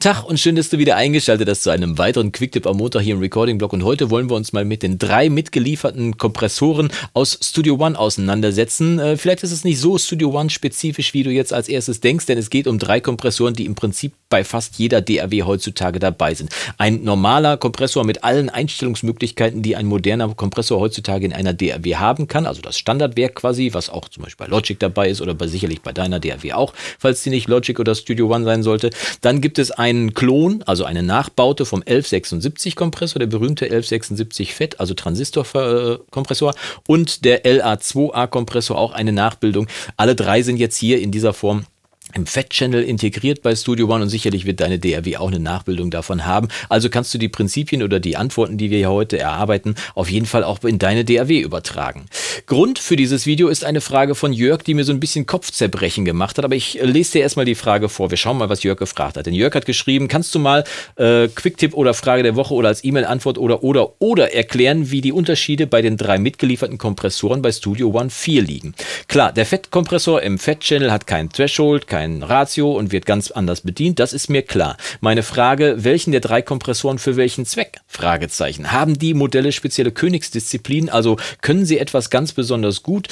Tag und schön, dass du wieder eingeschaltet hast zu einem weiteren Quicktip am Montag hier im Recording Blog. Und heute wollen wir uns mal mit den drei mitgelieferten Kompressoren aus Studio One auseinandersetzen. Äh, vielleicht ist es nicht so Studio One spezifisch, wie du jetzt als erstes denkst, denn es geht um drei Kompressoren, die im Prinzip bei fast jeder DAW heutzutage dabei sind. Ein normaler Kompressor mit allen Einstellungsmöglichkeiten, die ein moderner Kompressor heutzutage in einer DAW haben kann, also das Standardwerk quasi, was auch zum Beispiel bei Logic dabei ist oder bei, sicherlich bei deiner DAW auch, falls sie nicht Logic oder Studio One sein sollte. Dann gibt es einen Klon, also eine Nachbaute vom 1176 Kompressor, der berühmte 1176 FET, also Transistorkompressor äh, und der LA2A Kompressor, auch eine Nachbildung. Alle drei sind jetzt hier in dieser Form im Fat-Channel integriert bei Studio One und sicherlich wird deine DRW auch eine Nachbildung davon haben. Also kannst du die Prinzipien oder die Antworten, die wir hier heute erarbeiten, auf jeden Fall auch in deine DRW übertragen. Grund für dieses Video ist eine Frage von Jörg, die mir so ein bisschen Kopfzerbrechen gemacht hat, aber ich lese dir erstmal die Frage vor. Wir schauen mal, was Jörg gefragt hat. Denn Jörg hat geschrieben, kannst du mal äh, Quicktip oder Frage der Woche oder als E-Mail-Antwort oder oder oder erklären, wie die Unterschiede bei den drei mitgelieferten Kompressoren bei Studio One 4 liegen. Klar, der Fettkompressor im Fat-Channel hat keinen Threshold, kein kein Ratio und wird ganz anders bedient, das ist mir klar. Meine Frage, welchen der drei Kompressoren für welchen Zweck? Fragezeichen. Haben die Modelle spezielle Königsdisziplinen, also können sie etwas ganz besonders gut,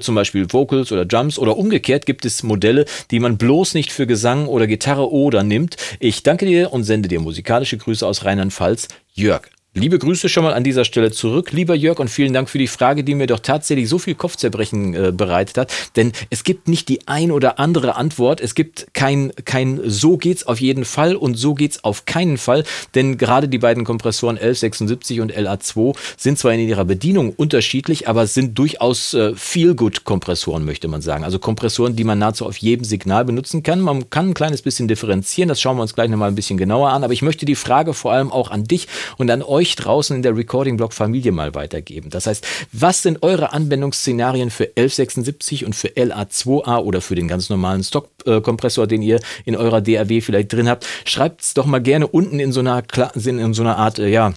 zum Beispiel Vocals oder Jumps oder umgekehrt gibt es Modelle, die man bloß nicht für Gesang oder Gitarre oder nimmt? Ich danke dir und sende dir musikalische Grüße aus Rheinland-Pfalz, Jörg. Liebe Grüße schon mal an dieser Stelle zurück, lieber Jörg, und vielen Dank für die Frage, die mir doch tatsächlich so viel Kopfzerbrechen äh, bereitet hat. Denn es gibt nicht die ein oder andere Antwort. Es gibt kein, kein so geht's auf jeden Fall und so geht's auf keinen Fall. Denn gerade die beiden Kompressoren 1176 und LA2 sind zwar in ihrer Bedienung unterschiedlich, aber sind durchaus äh, Feel-Good-Kompressoren, möchte man sagen. Also Kompressoren, die man nahezu auf jedem Signal benutzen kann. Man kann ein kleines bisschen differenzieren. Das schauen wir uns gleich nochmal ein bisschen genauer an. Aber ich möchte die Frage vor allem auch an dich und an euch euch draußen in der Recording-Blog-Familie mal weitergeben. Das heißt, was sind eure Anwendungsszenarien für 1176 und für LA2A oder für den ganz normalen Stock-Kompressor, den ihr in eurer DAW vielleicht drin habt? Schreibt es doch mal gerne unten in so einer, Kla in so einer Art, äh, ja,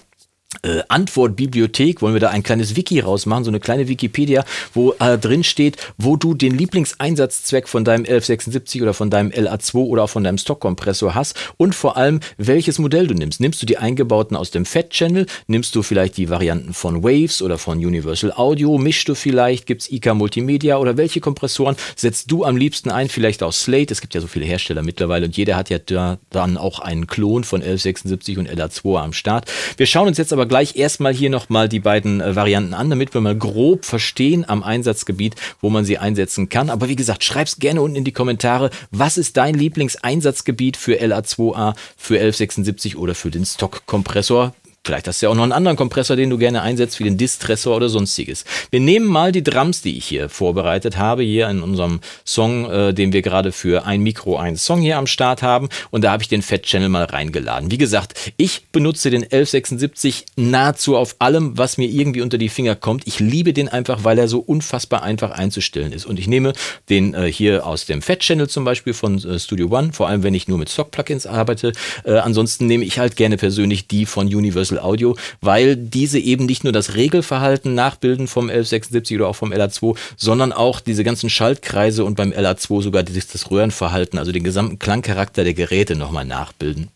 äh, Antwortbibliothek, wollen wir da ein kleines Wiki rausmachen, so eine kleine Wikipedia, wo äh, drin steht, wo du den Lieblingseinsatzzweck von deinem 1176 oder von deinem LA2 oder auch von deinem Stockkompressor hast und vor allem, welches Modell du nimmst. Nimmst du die eingebauten aus dem Fat Channel, nimmst du vielleicht die Varianten von Waves oder von Universal Audio, mischst du vielleicht, gibt's IK Multimedia oder welche Kompressoren setzt du am liebsten ein, vielleicht auch Slate, es gibt ja so viele Hersteller mittlerweile und jeder hat ja da dann auch einen Klon von 1176 und LA2 am Start. Wir schauen uns jetzt aber aber gleich erstmal hier nochmal die beiden äh, Varianten an, damit wir mal grob verstehen am Einsatzgebiet, wo man sie einsetzen kann. Aber wie gesagt, schreib's gerne unten in die Kommentare. Was ist dein Lieblingseinsatzgebiet für LA2A, für 1176 oder für den Stockkompressor? Vielleicht hast du ja auch noch einen anderen Kompressor, den du gerne einsetzt, wie den Distressor oder sonstiges. Wir nehmen mal die Drums, die ich hier vorbereitet habe, hier in unserem Song, äh, den wir gerade für ein Mikro, ein Song hier am Start haben. Und da habe ich den Fat Channel mal reingeladen. Wie gesagt, ich benutze den 1176 nahezu auf allem, was mir irgendwie unter die Finger kommt. Ich liebe den einfach, weil er so unfassbar einfach einzustellen ist. Und ich nehme den äh, hier aus dem Fat Channel zum Beispiel von äh, Studio One, vor allem wenn ich nur mit Stock-Plugins arbeite. Äh, ansonsten nehme ich halt gerne persönlich die von Universal Universal Audio, weil diese eben nicht nur das Regelverhalten nachbilden vom 1176 oder auch vom LA2, sondern auch diese ganzen Schaltkreise und beim LA2 sogar das Röhrenverhalten, also den gesamten Klangcharakter der Geräte nochmal nachbilden.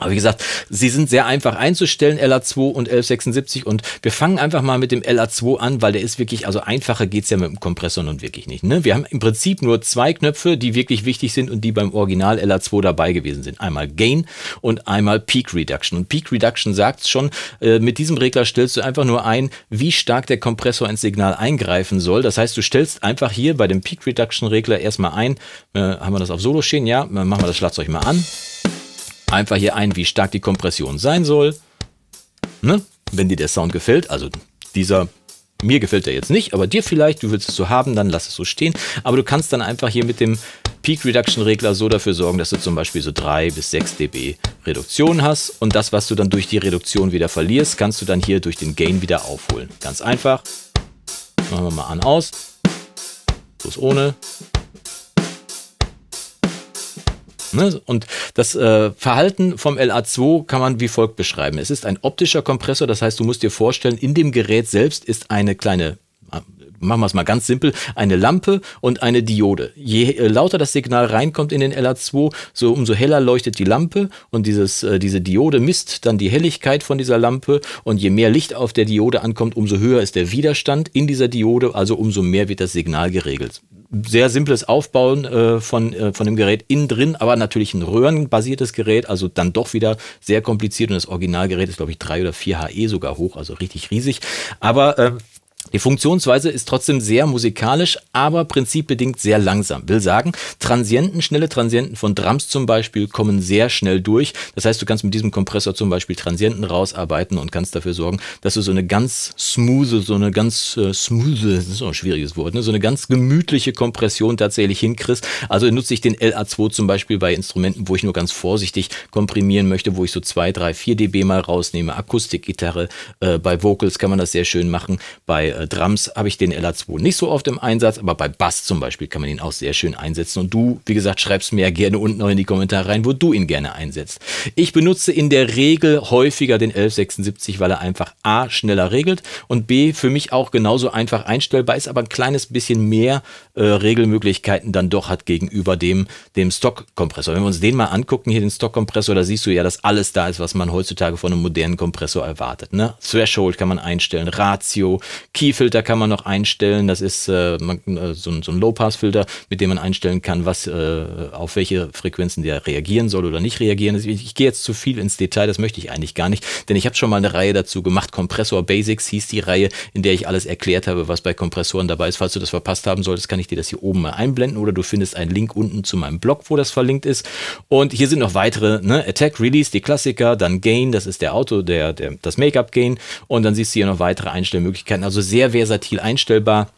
Aber wie gesagt, sie sind sehr einfach einzustellen, LA2 und 1176. Und wir fangen einfach mal mit dem LA2 an, weil der ist wirklich, also einfacher geht's ja mit dem Kompressor nun wirklich nicht. Ne? Wir haben im Prinzip nur zwei Knöpfe, die wirklich wichtig sind und die beim Original LA2 dabei gewesen sind. Einmal Gain und einmal Peak Reduction. Und Peak Reduction sagt's schon, äh, mit diesem Regler stellst du einfach nur ein, wie stark der Kompressor ins Signal eingreifen soll. Das heißt, du stellst einfach hier bei dem Peak Reduction Regler erstmal ein, äh, haben wir das auf Solo stehen? Ja, dann machen wir das Schlagzeug mal an einfach hier ein, wie stark die Kompression sein soll. Ne? Wenn dir der Sound gefällt, also dieser, mir gefällt er jetzt nicht, aber dir vielleicht, du willst es so haben, dann lass es so stehen. Aber du kannst dann einfach hier mit dem Peak Reduction Regler so dafür sorgen, dass du zum Beispiel so 3 bis 6 dB Reduktion hast und das, was du dann durch die Reduktion wieder verlierst, kannst du dann hier durch den Gain wieder aufholen. Ganz einfach. Machen wir mal an, aus. Bloß ohne. Ne? Und das äh, Verhalten vom LA2 kann man wie folgt beschreiben. Es ist ein optischer Kompressor, das heißt, du musst dir vorstellen, in dem Gerät selbst ist eine kleine machen wir es mal ganz simpel, eine Lampe und eine Diode. Je äh, lauter das Signal reinkommt in den LA2, so umso heller leuchtet die Lampe und dieses, äh, diese Diode misst dann die Helligkeit von dieser Lampe und je mehr Licht auf der Diode ankommt, umso höher ist der Widerstand in dieser Diode, also umso mehr wird das Signal geregelt. Sehr simples Aufbauen äh, von, äh, von dem Gerät innen drin, aber natürlich ein röhrenbasiertes Gerät, also dann doch wieder sehr kompliziert und das Originalgerät ist, glaube ich, 3 oder 4 HE sogar hoch, also richtig riesig. Aber äh, die Funktionsweise ist trotzdem sehr musikalisch, aber prinzipbedingt sehr langsam. Will sagen, Transienten, schnelle Transienten von Drums zum Beispiel kommen sehr schnell durch. Das heißt, du kannst mit diesem Kompressor zum Beispiel Transienten rausarbeiten und kannst dafür sorgen, dass du so eine ganz smooth, so eine ganz äh, smooth, das ist auch ein schwieriges Wort, ne? so eine ganz gemütliche Kompression tatsächlich hinkriegst. Also nutze ich den LA2 zum Beispiel bei Instrumenten, wo ich nur ganz vorsichtig komprimieren möchte, wo ich so 2, 3, 4 dB mal rausnehme. Akustikgitarre, äh, bei Vocals kann man das sehr schön machen. Bei äh, Drums habe ich den LA2 nicht so oft im Einsatz, aber bei Bass zum Beispiel kann man ihn auch sehr schön einsetzen. Und du, wie gesagt, schreibst mir ja gerne unten noch in die Kommentare rein, wo du ihn gerne einsetzt. Ich benutze in der Regel häufiger den 1176, weil er einfach A schneller regelt und B für mich auch genauso einfach einstellbar ist, aber ein kleines bisschen mehr äh, Regelmöglichkeiten dann doch hat gegenüber dem, dem Stockkompressor. Wenn wir uns den mal angucken, hier den Stockkompressor, da siehst du ja, dass alles da ist, was man heutzutage von einem modernen Kompressor erwartet. Ne? Threshold kann man einstellen, Ratio, Key Key-Filter kann man noch einstellen. Das ist äh, äh, so ein, so ein Low-Pass-Filter, mit dem man einstellen kann, was äh, auf welche Frequenzen der reagieren soll oder nicht reagieren. Ich, ich gehe jetzt zu viel ins Detail, das möchte ich eigentlich gar nicht, denn ich habe schon mal eine Reihe dazu gemacht. Kompressor Basics hieß die Reihe, in der ich alles erklärt habe, was bei Kompressoren dabei ist. Falls du das verpasst haben solltest, kann ich dir das hier oben mal einblenden oder du findest einen Link unten zu meinem Blog, wo das verlinkt ist. Und hier sind noch weitere, ne? Attack, Release, die Klassiker, dann Gain, das ist der Auto, der, der das Make-up-Gain und dann siehst du hier noch weitere Einstellmöglichkeiten. Also sehr sehr versatil einstellbar.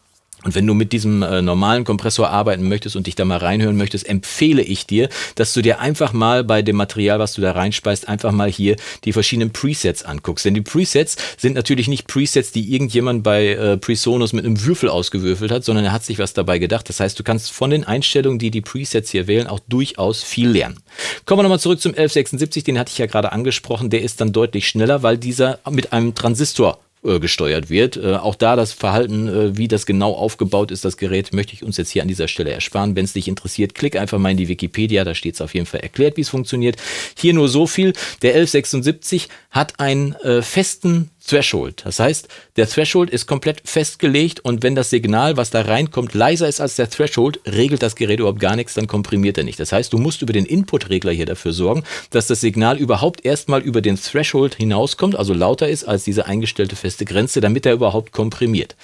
Und wenn du mit diesem äh, normalen Kompressor arbeiten möchtest und dich da mal reinhören möchtest, empfehle ich dir, dass du dir einfach mal bei dem Material, was du da reinspeist, einfach mal hier die verschiedenen Presets anguckst. Denn die Presets sind natürlich nicht Presets, die irgendjemand bei äh, Presonus mit einem Würfel ausgewürfelt hat, sondern er hat sich was dabei gedacht. Das heißt, du kannst von den Einstellungen, die die Presets hier wählen, auch durchaus viel lernen. Kommen wir nochmal zurück zum 1176, den hatte ich ja gerade angesprochen. Der ist dann deutlich schneller, weil dieser mit einem Transistor äh, gesteuert wird. Äh, auch da das Verhalten, äh, wie das genau aufgebaut ist, das Gerät, möchte ich uns jetzt hier an dieser Stelle ersparen. Wenn es dich interessiert, klick einfach mal in die Wikipedia, da steht es auf jeden Fall erklärt, wie es funktioniert. Hier nur so viel, der 1176 hat einen äh, festen Threshold. Das heißt, der Threshold ist komplett festgelegt und wenn das Signal, was da reinkommt, leiser ist als der Threshold, regelt das Gerät überhaupt gar nichts, dann komprimiert er nicht. Das heißt, du musst über den Input-Regler hier dafür sorgen, dass das Signal überhaupt erstmal über den Threshold hinauskommt, also lauter ist als diese eingestellte feste Grenze, damit er überhaupt komprimiert.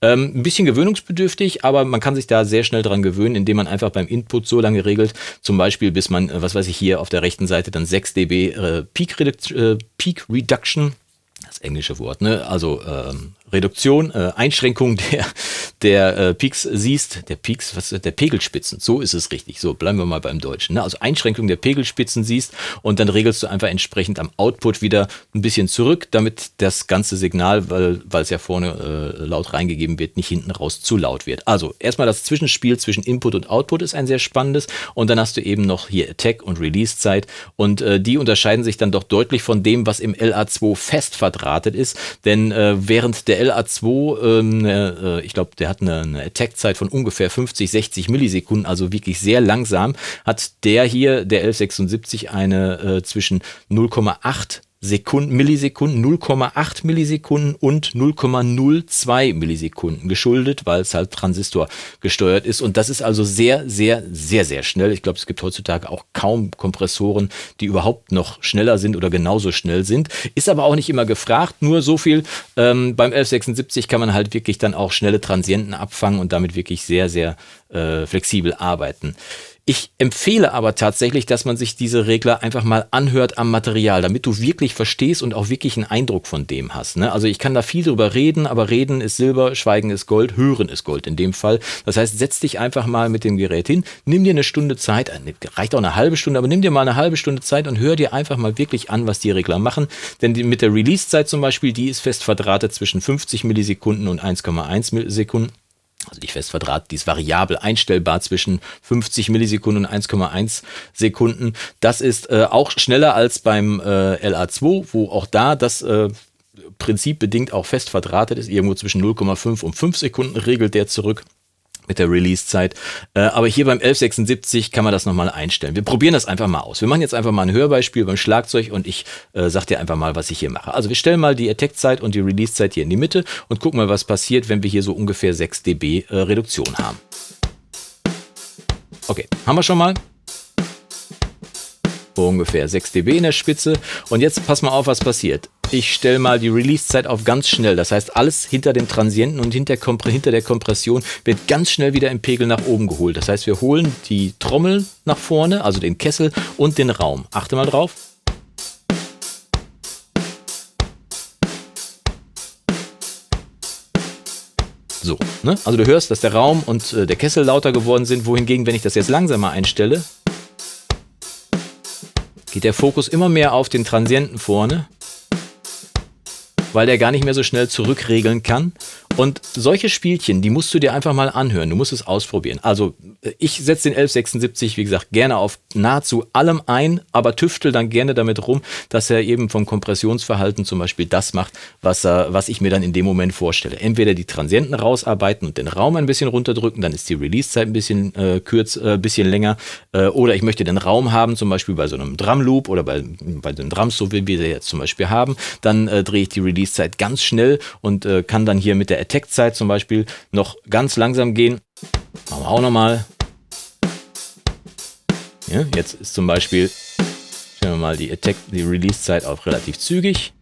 Ähm, ein bisschen gewöhnungsbedürftig, aber man kann sich da sehr schnell dran gewöhnen, indem man einfach beim Input so lange regelt, zum Beispiel bis man, äh, was weiß ich, hier auf der rechten Seite dann 6 dB äh, Peak, Redu äh, Peak Reduction englische Wort, ne? Also ähm, Reduktion, äh, Einschränkung der, der äh, Peaks siehst, der Peaks, was der Pegelspitzen, so ist es richtig, so bleiben wir mal beim Deutschen. Ne? Also Einschränkung der Pegelspitzen siehst und dann regelst du einfach entsprechend am Output wieder ein bisschen zurück, damit das ganze Signal, weil es ja vorne äh, laut reingegeben wird, nicht hinten raus zu laut wird. Also erstmal das Zwischenspiel zwischen Input und Output ist ein sehr spannendes und dann hast du eben noch hier Attack und Release-Zeit und äh, die unterscheiden sich dann doch deutlich von dem, was im LA2 fest verdrahtet ist, denn äh, während der LA2, ähm, äh, äh ich glaube, der hat eine, eine Attack-Zeit von ungefähr 50, 60 Millisekunden, also wirklich sehr langsam, hat der hier, der 1176, eine äh, zwischen 0,8 Sekunden, Millisekunden, 0,8 Millisekunden und 0,02 Millisekunden geschuldet, weil es halt Transistor gesteuert ist. Und das ist also sehr, sehr, sehr, sehr schnell. Ich glaube, es gibt heutzutage auch kaum Kompressoren, die überhaupt noch schneller sind oder genauso schnell sind. Ist aber auch nicht immer gefragt, nur so viel. Ähm, beim 1176 kann man halt wirklich dann auch schnelle Transienten abfangen und damit wirklich sehr, sehr äh, flexibel arbeiten. Ich empfehle aber tatsächlich, dass man sich diese Regler einfach mal anhört am Material, damit du wirklich verstehst und auch wirklich einen Eindruck von dem hast. Ne? Also ich kann da viel drüber reden, aber reden ist Silber, Schweigen ist Gold, Hören ist Gold in dem Fall. Das heißt, setz dich einfach mal mit dem Gerät hin, nimm dir eine Stunde Zeit, äh, ne, reicht auch eine halbe Stunde, aber nimm dir mal eine halbe Stunde Zeit und hör dir einfach mal wirklich an, was die Regler machen. Denn die, mit der Release-Zeit zum Beispiel, die ist fest verdrahtet zwischen 50 Millisekunden und 1,1 Millisekunden also die Festverdraht, die ist variabel einstellbar zwischen 50 Millisekunden und 1,1 Sekunden. Das ist äh, auch schneller als beim äh, LA2, wo auch da das äh, Prinzip bedingt auch fest verdrahtet ist. Irgendwo zwischen 0,5 und 5 Sekunden regelt der zurück mit der Release-Zeit. Äh, aber hier beim 1176 kann man das nochmal einstellen. Wir probieren das einfach mal aus. Wir machen jetzt einfach mal ein Hörbeispiel beim Schlagzeug und ich äh, sag dir einfach mal, was ich hier mache. Also wir stellen mal die Attack-Zeit und die Release-Zeit hier in die Mitte und gucken mal, was passiert, wenn wir hier so ungefähr 6 dB äh, Reduktion haben. Okay, haben wir schon mal so ungefähr. 6 dB in der Spitze. Und jetzt pass mal auf, was passiert. Ich stelle mal die Release-Zeit auf ganz schnell. Das heißt, alles hinter dem Transienten und hinter, hinter der Kompression wird ganz schnell wieder im Pegel nach oben geholt. Das heißt, wir holen die Trommel nach vorne, also den Kessel und den Raum. Achte mal drauf. So, ne? Also du hörst, dass der Raum und äh, der Kessel lauter geworden sind, wohingegen, wenn ich das jetzt langsamer einstelle, geht der Fokus immer mehr auf den Transienten vorne, weil der gar nicht mehr so schnell zurückregeln kann und solche Spielchen, die musst du dir einfach mal anhören. Du musst es ausprobieren. Also äh, ich setze den 1176, wie gesagt, gerne auf nahezu allem ein, aber tüftel dann gerne damit rum, dass er eben vom Kompressionsverhalten zum Beispiel das macht, was, er, was ich mir dann in dem Moment vorstelle. Entweder die Transienten rausarbeiten und den Raum ein bisschen runterdrücken, dann ist die Release-Zeit ein bisschen äh, kürz, äh, bisschen länger. Äh, oder ich möchte den Raum haben, zum Beispiel bei so einem Drum-Loop oder bei, bei dem Drums, so wie wir sie jetzt zum Beispiel haben. Dann äh, drehe ich die Release-Zeit ganz schnell und äh, kann dann hier mit der Tech-Zeit zum Beispiel noch ganz langsam gehen. Machen wir auch nochmal. Ja, jetzt ist zum Beispiel, stellen wir mal die, Attack, die Release-Zeit auf relativ zügig.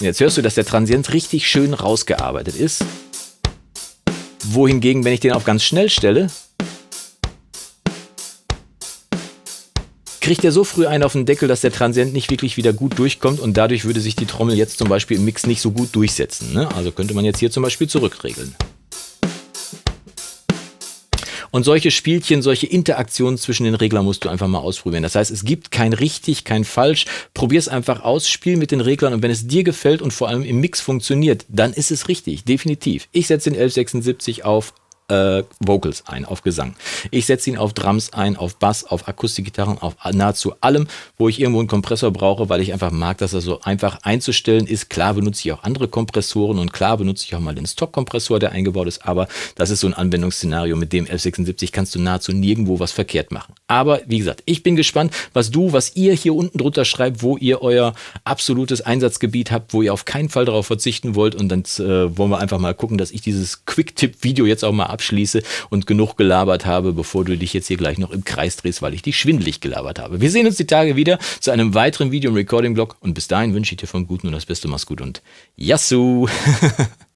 jetzt hörst du, dass der Transient richtig schön rausgearbeitet ist. Wohingegen, wenn ich den auf ganz schnell stelle, kriegt er so früh einen auf den Deckel, dass der Transient nicht wirklich wieder gut durchkommt und dadurch würde sich die Trommel jetzt zum Beispiel im Mix nicht so gut durchsetzen. Ne? Also könnte man jetzt hier zum Beispiel zurückregeln. Und solche Spielchen, solche Interaktionen zwischen den Reglern musst du einfach mal ausprobieren. Das heißt, es gibt kein richtig, kein falsch. Probier es einfach aus, spiel mit den Reglern und wenn es dir gefällt und vor allem im Mix funktioniert, dann ist es richtig, definitiv. Ich setze den 1176 auf äh, Vocals ein, auf Gesang. Ich setze ihn auf Drums ein, auf Bass, auf Akustikgitarren, auf nahezu allem, wo ich irgendwo einen Kompressor brauche, weil ich einfach mag, dass er so einfach einzustellen ist. Klar benutze ich auch andere Kompressoren und klar benutze ich auch mal den Stock-Kompressor, der eingebaut ist, aber das ist so ein Anwendungsszenario, mit dem F76 kannst du nahezu nirgendwo was verkehrt machen. Aber wie gesagt, ich bin gespannt, was du, was ihr hier unten drunter schreibt, wo ihr euer absolutes Einsatzgebiet habt, wo ihr auf keinen Fall darauf verzichten wollt. Und dann äh, wollen wir einfach mal gucken, dass ich dieses Quick-Tipp-Video jetzt auch mal abschließe und genug gelabert habe, bevor du dich jetzt hier gleich noch im Kreis drehst, weil ich dich schwindelig gelabert habe. Wir sehen uns die Tage wieder zu einem weiteren Video im Recording-Blog. Und bis dahin wünsche ich dir vom Guten und das Beste. Mach's gut und Yassou!